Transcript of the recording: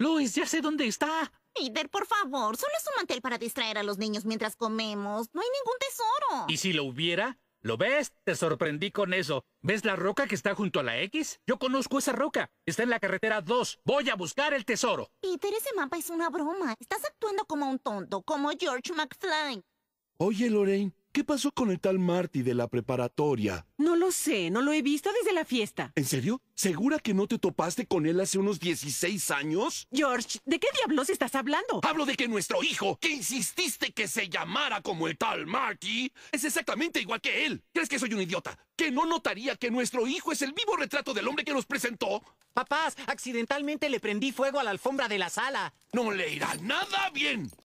Luis, ya sé dónde está. Peter, por favor, solo es un mantel para distraer a los niños mientras comemos. No hay ningún tesoro. ¿Y si lo hubiera? ¿Lo ves? Te sorprendí con eso. ¿Ves la roca que está junto a la X? Yo conozco esa roca. Está en la carretera 2. Voy a buscar el tesoro. Peter, ese mapa es una broma. Estás actuando como un tonto, como George McFly. Oye, Lorraine, ¿Qué pasó con el tal Marty de la preparatoria? No lo sé, no lo he visto desde la fiesta. ¿En serio? ¿Segura que no te topaste con él hace unos 16 años? George, ¿de qué diablos estás hablando? Hablo de que nuestro hijo, que insististe que se llamara como el tal Marty, es exactamente igual que él. ¿Crees que soy un idiota? ¿Que no notaría que nuestro hijo es el vivo retrato del hombre que nos presentó? Papás, accidentalmente le prendí fuego a la alfombra de la sala. No le irá nada bien.